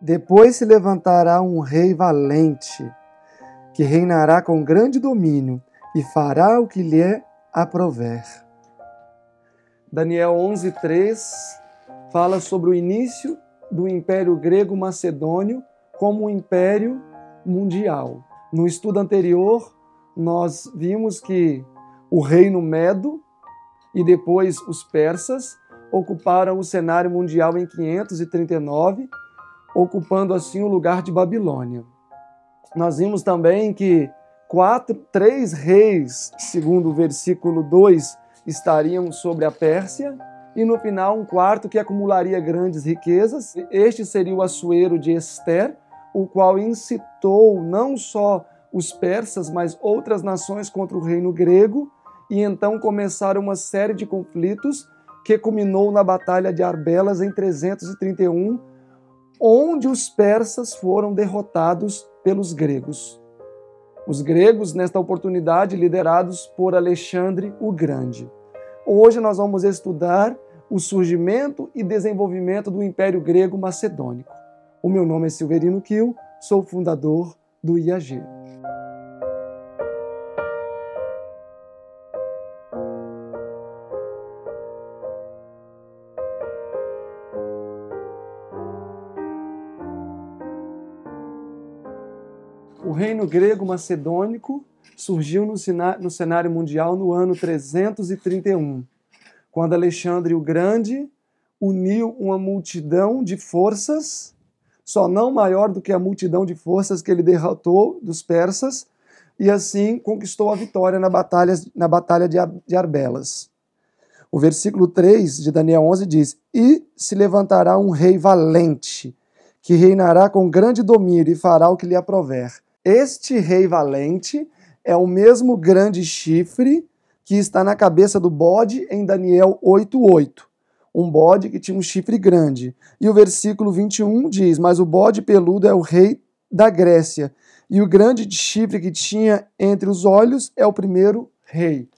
Depois se levantará um rei valente, que reinará com grande domínio e fará o que lhe é aprover. Daniel 11:3 fala sobre o início do Império Grego Macedônio como um império mundial. No estudo anterior, nós vimos que o reino Medo e depois os persas ocuparam o cenário mundial em 539 ocupando assim o lugar de Babilônia. Nós vimos também que quatro, três reis, segundo o versículo 2, estariam sobre a Pérsia, e no final um quarto que acumularia grandes riquezas. Este seria o Assuero de Esther, o qual incitou não só os persas, mas outras nações contra o reino grego, e então começaram uma série de conflitos que culminou na Batalha de Arbelas em 331, onde os persas foram derrotados pelos gregos. Os gregos, nesta oportunidade, liderados por Alexandre o Grande. Hoje nós vamos estudar o surgimento e desenvolvimento do Império Grego Macedônico. O meu nome é Silverino Kiel, sou fundador do IAG. reino grego-macedônico surgiu no, cenário mundial no ano 331, quando Alexandre o Grande uniu uma multidão de forças, só não maior do que a multidão de forças que ele derrotou dos persas, e assim conquistou a vitória na batalha, na batalha de Arbelas. O versículo 3 de Daniel 11 diz: E se levantará um rei valente, que reinará com grande domínio e fará o que lhe aprover. Este rei valente é o mesmo grande chifre que está na cabeça do bode em Daniel 8:8. Um bode que tinha um chifre grande. E o versículo 21 diz: "Mas o bode peludo é o rei da Grécia, e o grande chifre que tinha entre os olhos é o primeiro rei,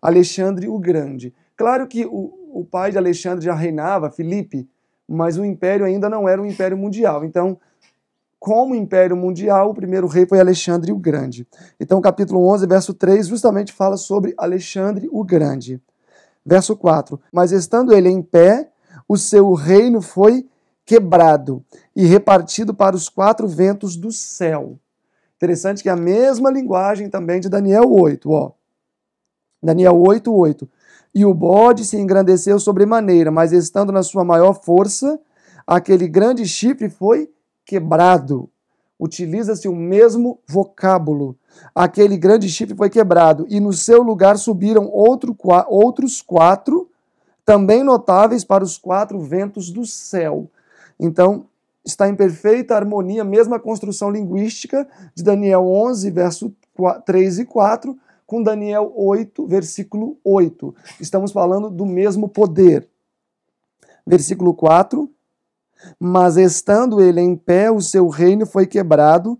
Alexandre o Grande." Claro que o, o pai de Alexandre já reinava, Filipe, mas o império ainda não era um império mundial. Então, como império mundial, o primeiro rei foi Alexandre o Grande. Então, capítulo 11, verso 3, justamente fala sobre Alexandre o Grande. Verso 4: Mas estando ele em pé, o seu reino foi quebrado e repartido para os quatro ventos do céu. Interessante que é a mesma linguagem também de Daniel 8, ó. Daniel 8, 8. E o bode se engrandeceu sobremaneira, mas estando na sua maior força, aquele grande chifre foi quebrado quebrado. Utiliza-se o mesmo vocábulo. Aquele grande chifre foi quebrado, e no seu lugar subiram outro, outros quatro, também notáveis para os quatro ventos do céu. Então, está em perfeita harmonia, mesma construção linguística de Daniel 11, verso 3 e 4, com Daniel 8, versículo 8. Estamos falando do mesmo poder. Versículo 4 mas estando ele em pé, o seu reino foi quebrado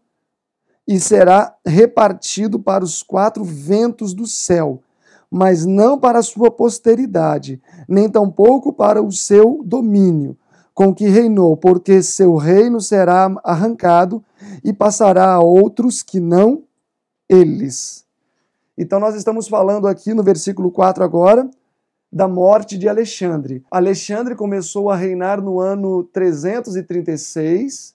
e será repartido para os quatro ventos do céu, mas não para a sua posteridade, nem tampouco para o seu domínio, com que reinou, porque seu reino será arrancado e passará a outros que não eles. Então nós estamos falando aqui no versículo 4 agora da morte de Alexandre. Alexandre começou a reinar no ano 336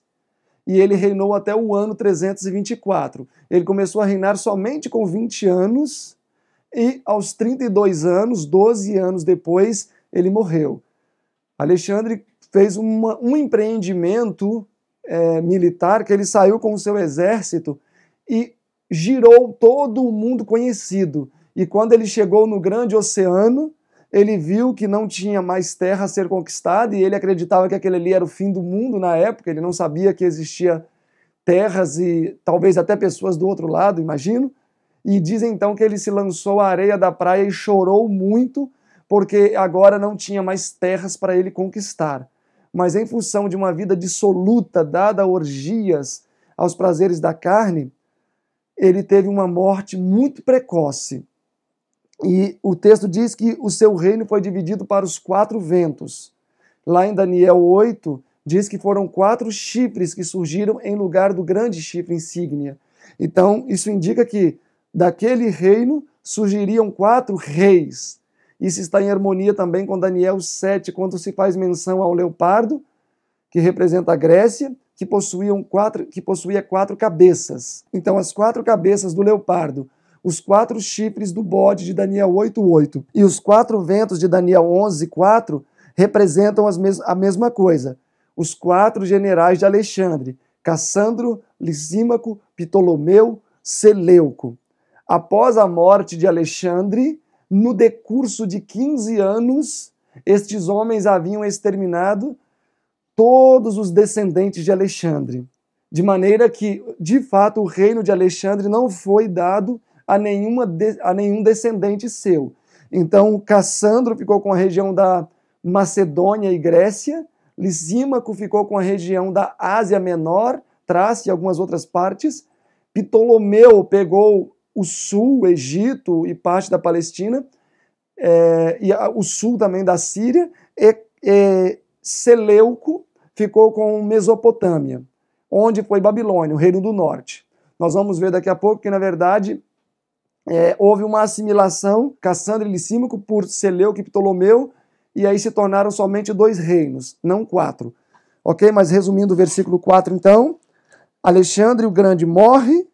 e ele reinou até o ano 324. Ele começou a reinar somente com 20 anos e aos 32 anos, 12 anos depois, ele morreu. Alexandre fez uma, um empreendimento é, militar que ele saiu com o seu exército e girou todo o mundo conhecido. E quando ele chegou no grande oceano, ele viu que não tinha mais terra a ser conquistada e ele acreditava que aquele ali era o fim do mundo na época, ele não sabia que existia terras e talvez até pessoas do outro lado, imagino. E diz então que ele se lançou à areia da praia e chorou muito, porque agora não tinha mais terras para ele conquistar. Mas em função de uma vida dissoluta, dada a orgias, aos prazeres da carne, ele teve uma morte muito precoce. E o texto diz que o seu reino foi dividido para os quatro ventos. Lá em Daniel 8, diz que foram quatro chifres que surgiram em lugar do grande chifre insígnia. Então, isso indica que daquele reino surgiriam quatro reis. Isso está em harmonia também com Daniel 7, quando se faz menção ao leopardo, que representa a Grécia, que, possuíam quatro, que possuía quatro cabeças. Então, as quatro cabeças do leopardo os quatro chifres do bode de Daniel 8:8 e os quatro ventos de Daniel 11:4 representam mes a mesma coisa. Os quatro generais de Alexandre, Cassandro, Lisímaco, Ptolomeu, Seleuco. Após a morte de Alexandre, no decurso de 15 anos, estes homens haviam exterminado todos os descendentes de Alexandre. De maneira que, de fato, o reino de Alexandre não foi dado a, nenhuma de, a nenhum descendente seu. Então, Cassandro ficou com a região da Macedônia e Grécia, Lisímaco ficou com a região da Ásia Menor, Trácia e algumas outras partes, Ptolomeu pegou o sul, o Egito e parte da Palestina, é, e a, o sul também da Síria, e, e Seleuco ficou com Mesopotâmia, onde foi Babilônia, o reino do norte. Nós vamos ver daqui a pouco que, na verdade, é, houve uma assimilação, Cassandra e Licímaco, por Seleuco e Ptolomeu, e aí se tornaram somente dois reinos, não quatro. Ok? Mas resumindo o versículo 4, então, Alexandre o Grande morre,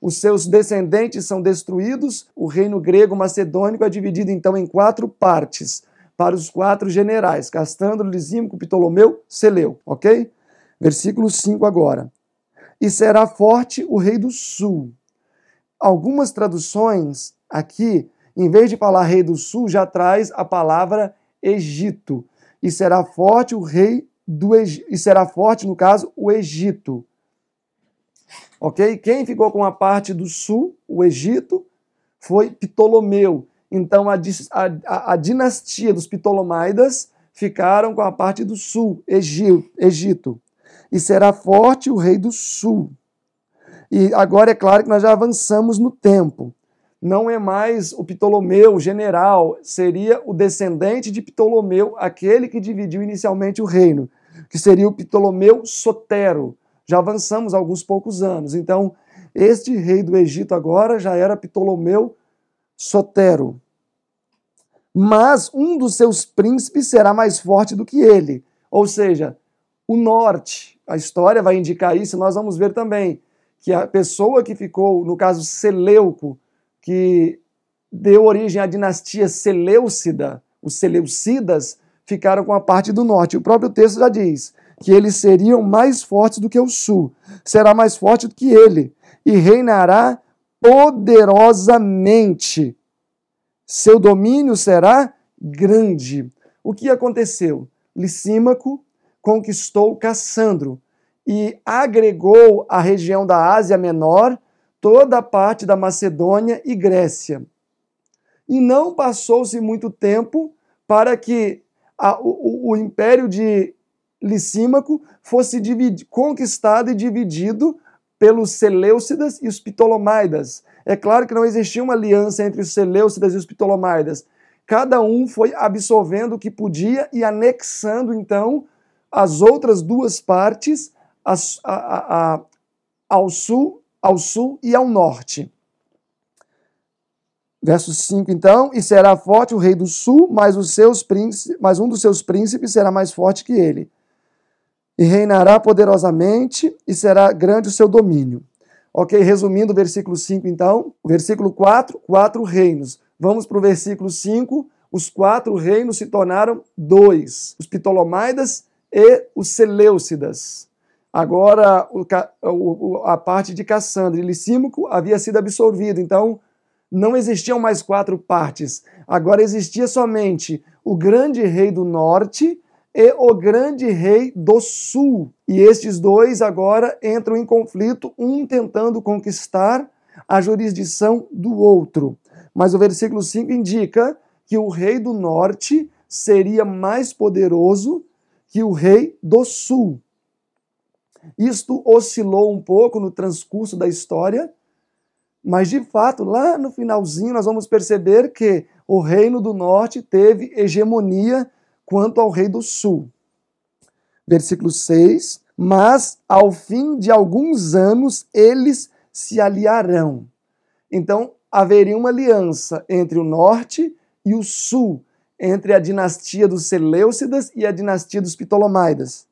os seus descendentes são destruídos, o reino grego macedônico é dividido então em quatro partes, para os quatro generais, Castandro, Lisímaco, Ptolomeu, Seleu, ok? Versículo 5 agora. E será forte o rei do sul, algumas traduções aqui, em vez de falar rei do sul, já traz a palavra Egito. E será forte o rei do Egito. E será forte, no caso, o Egito. Ok? Quem ficou com a parte do sul, o Egito, foi Ptolomeu. Então, a, a, a dinastia dos Ptolomaidas ficaram com a parte do sul, Egito. E será forte o rei do sul. E agora é claro que nós já avançamos no tempo. Não é mais o Ptolomeu general, seria o descendente de Ptolomeu, aquele que dividiu inicialmente o reino, que seria o Ptolomeu Sotero. Já avançamos alguns poucos anos. Então, este rei do Egito agora já era Ptolomeu Sotero. Mas um dos seus príncipes será mais forte do que ele. Ou seja, o norte. A história vai indicar isso, nós vamos ver também que a pessoa que ficou, no caso Seleuco, que deu origem à dinastia Seleucida, os Seleucidas, ficaram com a parte do norte. O próprio texto já diz que eles seriam mais fortes do que o sul, será mais forte do que ele, e reinará poderosamente. Seu domínio será grande. O que aconteceu? Licímaco conquistou Cassandro, e agregou à região da Ásia Menor toda a parte da Macedônia e Grécia. E não passou-se muito tempo para que a, o, o, império de Licímaco fosse conquistado e dividido pelos Seleucidas e os Ptolomaidas. É claro que não existia uma aliança entre os Seleucidas e os Ptolomaidas. Cada um foi absorvendo o que podia e anexando então as outras duas partes a, a, a, ao sul, ao sul e ao norte. Verso 5, então, e será forte o rei do sul, mas, os seus príncipes, mas um dos seus príncipes será mais forte que ele. E reinará poderosamente, e será grande o seu domínio. Ok, resumindo o versículo 5, então, o versículo 4, quatro reinos. Vamos para o versículo 5, os quatro reinos se tornaram dois: os Ptolomaidas e os Seleucidas. Agora, o, a parte de Cassandra e Licímaco havia sido absorvida, então não existiam mais quatro partes. Agora existia somente o grande rei do norte e o grande rei do sul. E estes dois agora entram em conflito, um tentando conquistar a jurisdição do outro. Mas o versículo 5 indica que o rei do norte seria mais poderoso que o rei do sul. Isto oscilou um pouco no transcurso da história, mas de fato, lá no finalzinho, nós vamos perceber que o reino do norte teve hegemonia quanto ao rei do sul. Versículo 6: Mas ao fim de alguns anos eles se aliarão. Então haveria uma aliança entre o norte e o sul, entre a dinastia dos Seleucidas e a dinastia dos Ptolomaidas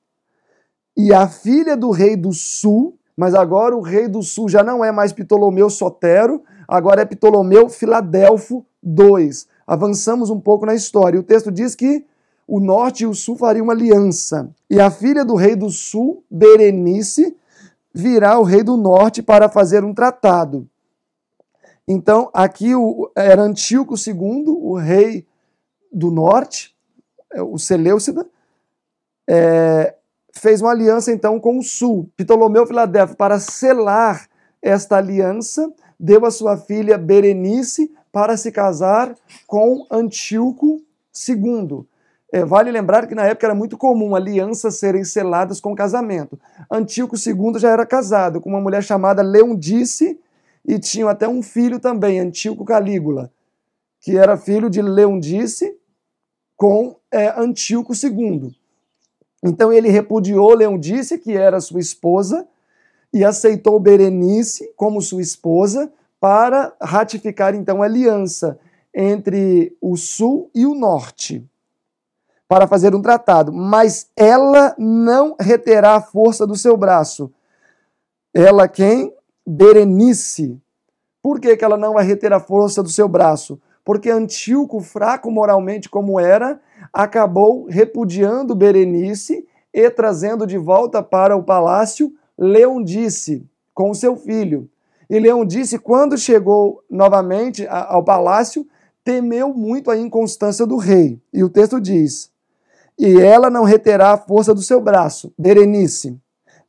e a filha do rei do sul, mas agora o rei do sul já não é mais Ptolomeu Sotero, agora é Ptolomeu Filadelfo II. Avançamos um pouco na história. O texto diz que o norte e o sul fariam uma aliança. E a filha do rei do sul, Berenice, virá o rei do norte para fazer um tratado. Então, aqui era Antíoco II, o rei do norte, é, o Seleucida, é, fez uma aliança então com o sul. Ptolomeu Filadelfo, para selar esta aliança, deu a sua filha Berenice para se casar com Antíoco II. É, vale lembrar que na época era muito comum alianças serem seladas com casamento. Antíoco II já era casado com uma mulher chamada Leondice e tinham até um filho também, Antíoco Calígula, que era filho de Leondice com é, Antíoco II. Então ele repudiou Leondice, que era sua esposa, e aceitou Berenice como sua esposa para ratificar então a aliança entre o sul e o norte para fazer um tratado, mas ela não reterá a força do seu braço. Ela quem? Berenice. Por que, que ela não vai reter a força do seu braço? Porque Antíoco, fraco moralmente como era, acabou repudiando Berenice e trazendo de volta para o palácio Leondice com seu filho. E Leondice, quando chegou novamente ao palácio, temeu muito a inconstância do rei. E o texto diz: E ela não reterá a força do seu braço, Berenice,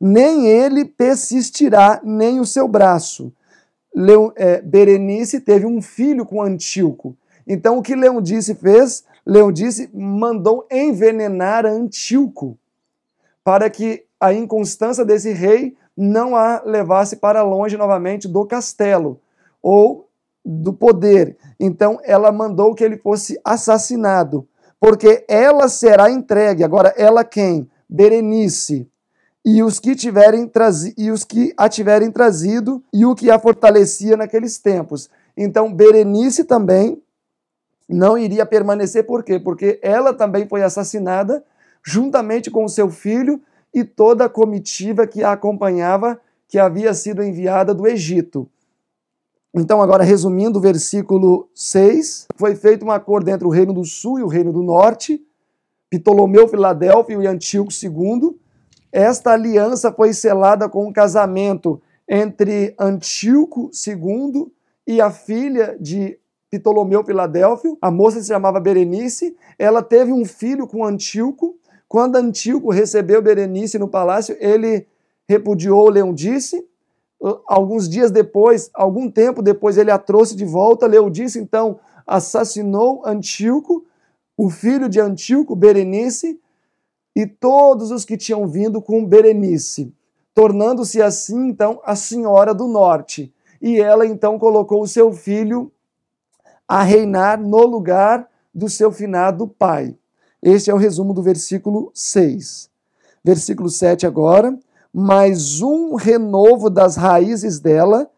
nem ele persistirá, nem o seu braço. Leon, é, eh, Berenice teve um filho com Antíoco. Então, o que Leondice fez? Leão disse, mandou envenenar Antíoco, para que a inconstância desse rei não a levasse para longe novamente do castelo ou do poder. Então ela mandou que ele fosse assassinado, porque ela será entregue. Agora ela quem? Berenice. E os que tiverem trazi e os que a tiverem trazido e o que a fortalecia naqueles tempos. Então Berenice também não iria permanecer, por quê? Porque ela também foi assassinada juntamente com o seu filho e toda a comitiva que a acompanhava, que havia sido enviada do Egito. Então, agora resumindo o versículo 6, foi feito um acordo entre o reino do sul e o reino do norte, Ptolomeu Filadélfio e Antíoco II. Esta aliança foi selada com um casamento entre Antíoco II e a filha de Ptolomeu Filadélfio, a moça se chamava Berenice, ela teve um filho com Antíoco. Quando Antíoco recebeu Berenice no palácio, ele repudiou Leondice. Uh, alguns dias depois, algum tempo depois, ele a trouxe de volta. Leondice, então, assassinou Antíoco, o filho de Antíoco, Berenice, e todos os que tinham vindo com Berenice, tornando-se assim, então, a Senhora do Norte. E ela, então, colocou o seu filho a reinar no lugar do seu finado pai. Este é o resumo do versículo 6. Versículo 7 agora, mais um renovo das raízes dela.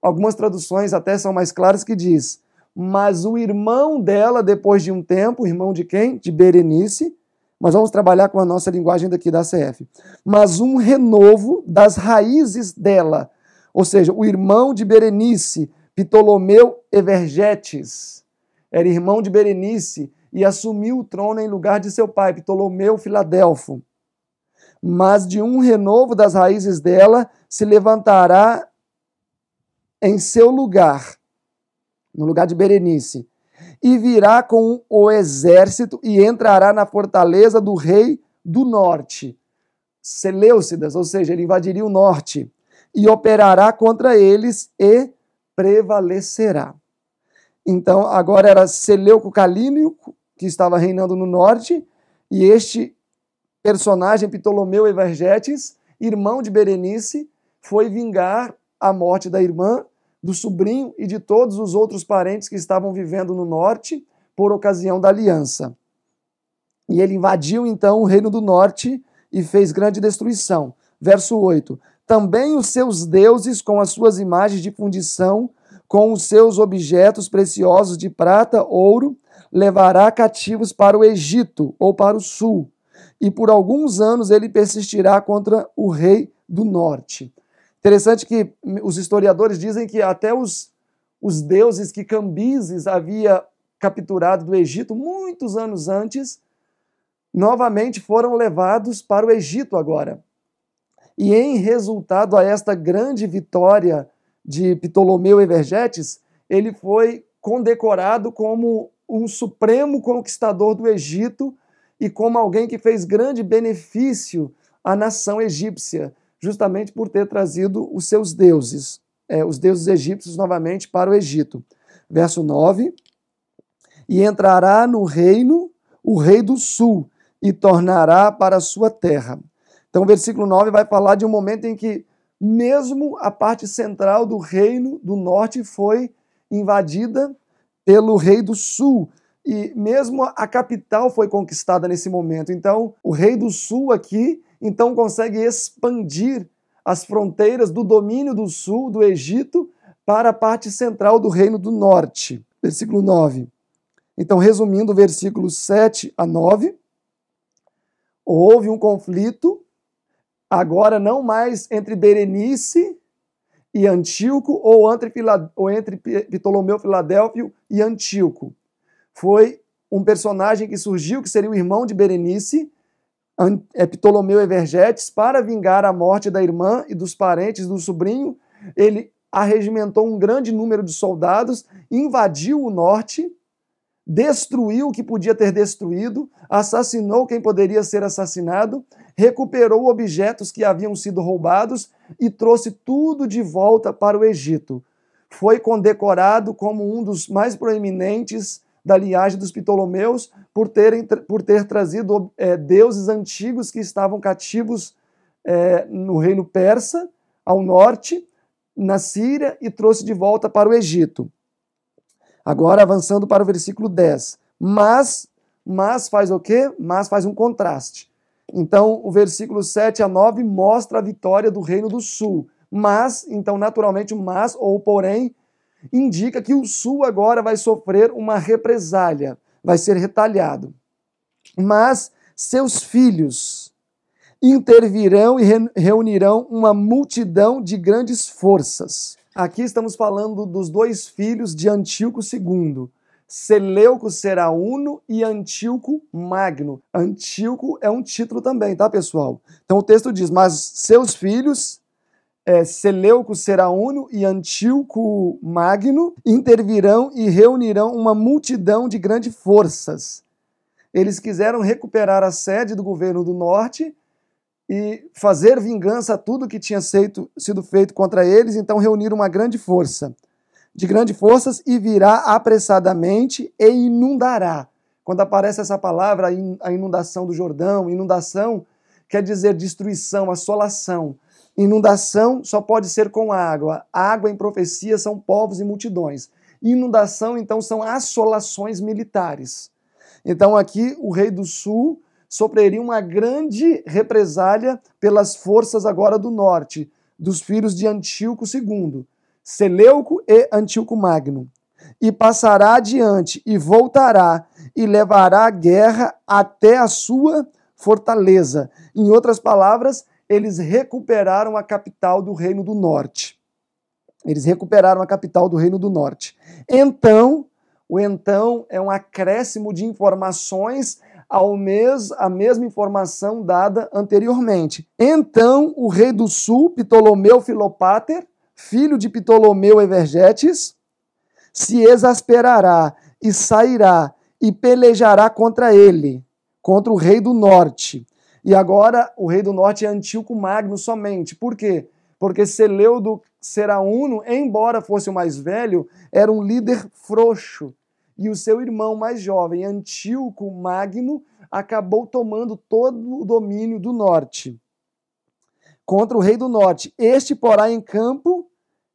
Algumas traduções até são mais claras que diz: "Mas o irmão dela depois de um tempo, irmão de quem? De Berenice, mas vamos trabalhar com a nossa linguagem daqui da CF. Mas um renovo das raízes dela, ou seja, o irmão de Berenice Ptolomeu Evergetes era irmão de Berenice e assumiu o trono em lugar de seu pai, Ptolomeu Filadelfo. Mas de um renovo das raízes dela se levantará em seu lugar, no lugar de Berenice, e virá com o exército e entrará na fortaleza do rei do norte, Seleucidas, ou seja, ele invadiria o norte, e operará contra eles e prevalecerá. Então, agora era Seleuco Calínico, que estava reinando no norte, e este personagem, Ptolomeu Evergetes, irmão de Berenice, foi vingar a morte da irmã, do sobrinho e de todos os outros parentes que estavam vivendo no norte por ocasião da aliança. E ele invadiu então o reino do norte e fez grande destruição. Verso 8: também os seus deuses com as suas imagens de fundição, com os seus objetos preciosos de prata, ouro, levará cativos para o Egito ou para o sul. E por alguns anos ele persistirá contra o rei do norte. Interessante que os historiadores dizem que até os, os deuses que Cambises havia capturado do Egito muitos anos antes, novamente foram levados para o Egito agora. E em resultado a esta grande vitória de Ptolomeu Evergetes, ele foi condecorado como um supremo conquistador do Egito e como alguém que fez grande benefício à nação egípcia, justamente por ter trazido os seus deuses, é, os deuses egípcios novamente para o Egito. Verso 9: E entrará no reino o rei do sul e tornará para a sua terra. Então, o versículo 9 vai falar de um momento em que, mesmo a parte central do reino do norte foi invadida pelo rei do sul. E mesmo a capital foi conquistada nesse momento. Então, o rei do sul aqui então consegue expandir as fronteiras do domínio do sul do Egito para a parte central do reino do norte. Versículo 9. Então, resumindo, versículos 7 a 9, houve um conflito Agora não mais entre Berenice e Antíoco ou entre, ou entre Ptolomeu Filadélfio e Antíoco. Foi um personagem que surgiu, que seria o irmão de Berenice, é Ptolomeu Evergetes, para vingar a morte da irmã e dos parentes do sobrinho. Ele arregimentou um grande número de soldados, invadiu o norte, destruiu o que podia ter destruído, assassinou quem poderia ser assassinado recuperou objetos que haviam sido roubados e trouxe tudo de volta para o Egito. Foi condecorado como um dos mais proeminentes da linhagem dos Ptolomeus por, terem, por ter trazido é, deuses antigos que estavam cativos é, no reino persa, ao norte, na Síria, e trouxe de volta para o Egito. Agora, avançando para o versículo 10. Mas, mas faz o quê? Mas faz um contraste. Então, o versículo 7 a 9 mostra a vitória do reino do sul. Mas, então, naturalmente, o mas ou porém indica que o sul agora vai sofrer uma represália, vai ser retalhado. Mas seus filhos intervirão e reunirão uma multidão de grandes forças. Aqui estamos falando dos dois filhos de Antíoco II. Seleuco será uno e Antíoco magno. Antíoco é um título também, tá, pessoal? Então o texto diz: Mas seus filhos, é, Seleuco será uno e Antíoco magno, intervirão e reunirão uma multidão de grandes forças. Eles quiseram recuperar a sede do governo do norte e fazer vingança a tudo que tinha feito, sido feito contra eles, então reuniram uma grande força de grandes forças e virá apressadamente e inundará. Quando aparece essa palavra, a inundação do Jordão, inundação quer dizer destruição, assolação. Inundação só pode ser com água. Água em profecia são povos e multidões. Inundação, então, são assolações militares. Então, aqui, o rei do sul sofreria uma grande represália pelas forças agora do norte, dos filhos de Antíoco II. Seleuco e Antíoco Magno, e passará adiante e voltará e levará a guerra até a sua fortaleza. Em outras palavras, eles recuperaram a capital do Reino do Norte. Eles recuperaram a capital do Reino do Norte. Então, o então é um acréscimo de informações ao mes a mesma informação dada anteriormente. Então, o rei do sul, Ptolomeu Filopater, filho de Ptolomeu Evergetes, se exasperará e sairá e pelejará contra ele, contra o rei do norte. E agora o rei do norte é Antíoco Magno somente. Por quê? Porque Seleudo Serauno, embora fosse o mais velho, era um líder frouxo. E o seu irmão mais jovem, Antíoco Magno, acabou tomando todo o domínio do norte. Contra o rei do norte. Este porá em campo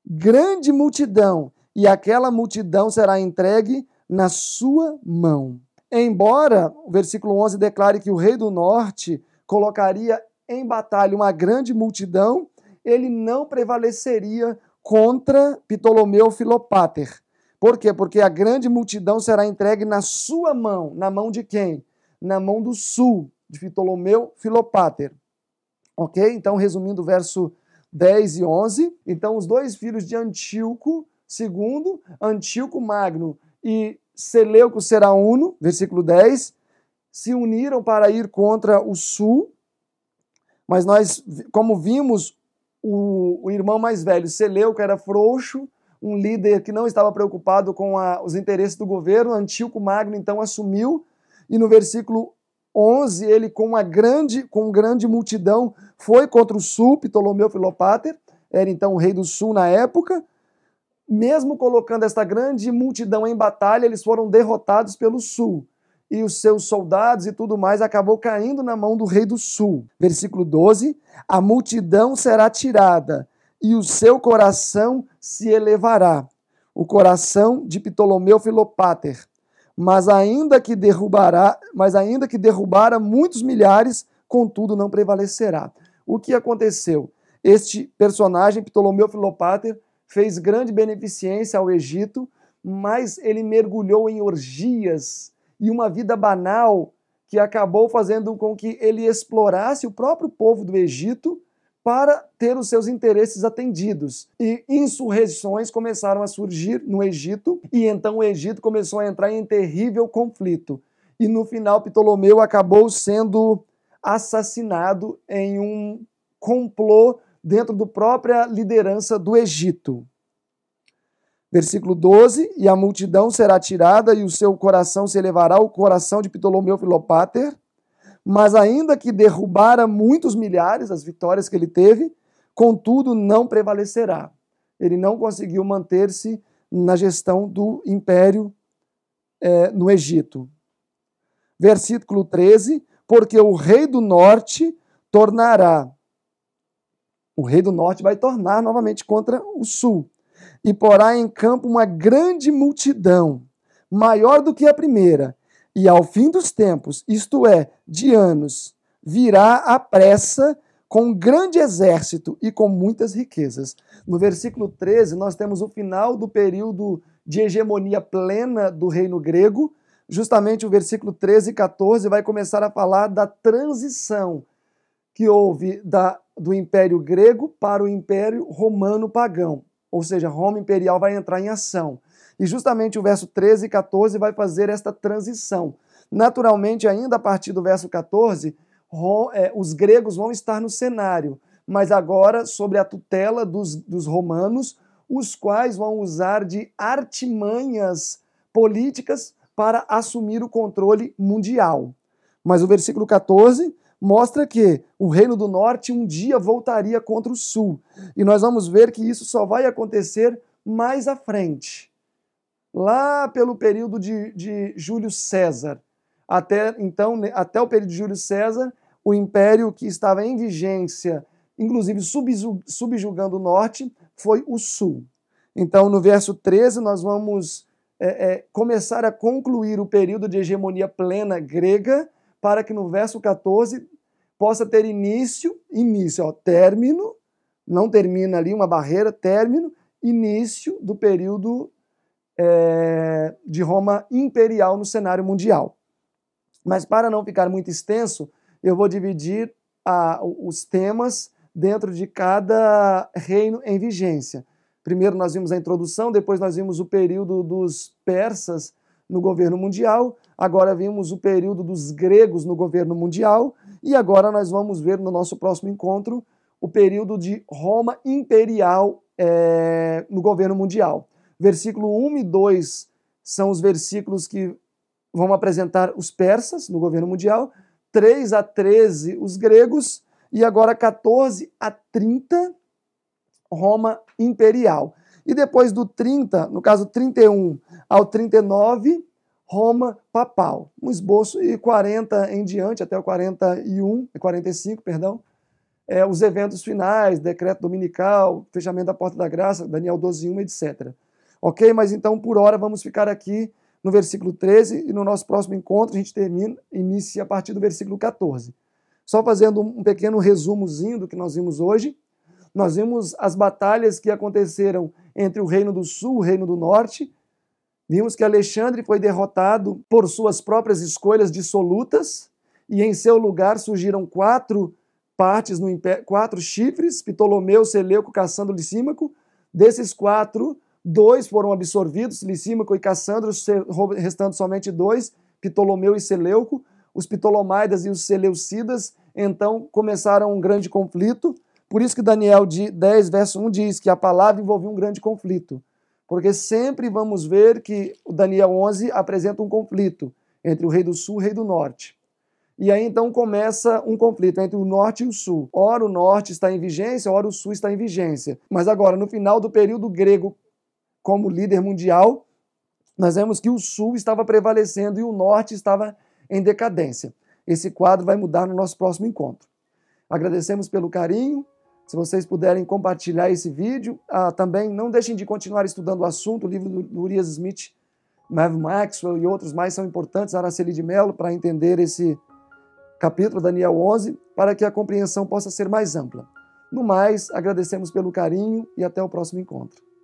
grande multidão, e aquela multidão será entregue na sua mão. Embora o versículo 11 declare que o rei do norte colocaria em batalha uma grande multidão, ele não prevaleceria contra Ptolomeu Filopater. Por quê? Porque a grande multidão será entregue na sua mão. Na mão de quem? Na mão do sul, de Ptolomeu Filopater. Ok? Então, resumindo o verso 10 e 11. Então, os dois filhos de Antíoco II, Antíoco Magno e Seleuco Serauno, versículo 10, se uniram para ir contra o sul. Mas nós, como vimos, o, o irmão mais velho, Seleuco, era frouxo, um líder que não estava preocupado com a, os interesses do governo. Antíoco Magno então assumiu e no versículo 11 ele com uma grande com grande multidão foi contra o sul, Ptolomeu Filopater, era então o rei do sul na época. Mesmo colocando esta grande multidão em batalha, eles foram derrotados pelo sul. E os seus soldados e tudo mais acabou caindo na mão do rei do sul. Versículo 12: A multidão será tirada e o seu coração se elevará, o coração de Ptolomeu Filopater. Mas ainda que derrubará, mas ainda que derrubara muitos milhares, contudo não prevalecerá. O que aconteceu? Este personagem, Ptolomeu Filopater, fez grande beneficência ao Egito, mas ele mergulhou em orgias e uma vida banal que acabou fazendo com que ele explorasse o próprio povo do Egito para ter os seus interesses atendidos. E insurreições começaram a surgir no Egito, e então o Egito começou a entrar em terrível conflito. E no final, Ptolomeu acabou sendo assassinado em um complô dentro da própria liderança do Egito. Versículo 12: E a multidão será tirada, e o seu coração se elevará ao coração de Ptolomeu Filopáter. Mas, ainda que derrubara muitos milhares, as vitórias que ele teve, contudo não prevalecerá. Ele não conseguiu manter-se na gestão do império é, no Egito. Versículo 13: porque o rei do norte tornará. O rei do norte vai tornar novamente contra o sul e porá em campo uma grande multidão, maior do que a primeira. E ao fim dos tempos, isto é, de anos, virá a pressa com um grande exército e com muitas riquezas. No versículo 13, nós temos o final do período de hegemonia plena do reino grego, justamente o versículo 13 e 14 vai começar a falar da transição que houve da, do Império Grego para o Império Romano Pagão. Ou seja, Roma Imperial vai entrar em ação. E justamente o verso 13 e 14 vai fazer esta transição. Naturalmente, ainda a partir do verso 14, é, os gregos vão estar no cenário, mas agora sobre a tutela dos, dos romanos, os quais vão usar de artimanhas políticas para assumir o controle mundial. Mas o versículo 14 mostra que o reino do norte um dia voltaria contra o sul. E nós vamos ver que isso só vai acontecer mais à frente. Lá pelo período de, de Júlio César. Até então, até o período de Júlio César, o império que estava em vigência, inclusive subjugando o norte, foi o sul. Então, no verso 13, nós vamos é, é, começar a concluir o período de hegemonia plena grega, para que no verso 14 possa ter início, início, ó, término, não termina ali uma barreira, término, início do período é, de Roma imperial no cenário mundial. Mas para não ficar muito extenso, eu vou dividir a, os temas dentro de cada reino em vigência. Primeiro nós vimos a introdução, depois nós vimos o período dos persas no governo mundial, agora vimos o período dos gregos no governo mundial, e agora nós vamos ver no nosso próximo encontro o período de Roma imperial é, no governo mundial. Versículo 1 e 2 são os versículos que vão apresentar os persas no governo mundial, 3 a 13 os gregos, e agora 14 a 30 Roma imperial. E depois do 30, no caso 31 ao 39, Roma papal. Um esboço e 40 em diante, até o 41, 45, perdão, é, os eventos finais, decreto dominical, fechamento da Porta da Graça, Daniel 12.1, etc. Ok? Mas então, por hora, vamos ficar aqui no versículo 13 e no nosso próximo encontro a gente termina, inicia a partir do versículo 14. Só fazendo um pequeno resumozinho do que nós vimos hoje. Nós vimos as batalhas que aconteceram entre o Reino do Sul e o Reino do Norte. Vimos que Alexandre foi derrotado por suas próprias escolhas dissolutas, e em seu lugar surgiram quatro partes no império, quatro chifres, Ptolomeu, Seleuco, Cassandro, e Licímaco. Desses quatro, dois foram absorvidos, Licímaco e Cassandro, restando somente dois, Ptolomeu e Seleuco. Os Ptolomaidas e os Seleucidas então começaram um grande conflito por isso que Daniel 10, verso 1 diz que a palavra envolveu um grande conflito. Porque sempre vamos ver que o Daniel 11 apresenta um conflito entre o rei do sul e o rei do norte. E aí então começa um conflito entre o norte e o sul. Ora o norte está em vigência, ora o sul está em vigência. Mas agora, no final do período grego como líder mundial, nós vemos que o sul estava prevalecendo e o norte estava em decadência. Esse quadro vai mudar no nosso próximo encontro. Agradecemos pelo carinho se vocês puderem compartilhar esse vídeo, ah, também não deixem de continuar estudando o assunto. O livro do Urias Smith, Mav Maxwell e outros mais são importantes, Araceli de Mello, para entender esse capítulo, Daniel 11, para que a compreensão possa ser mais ampla. No mais, agradecemos pelo carinho e até o próximo encontro.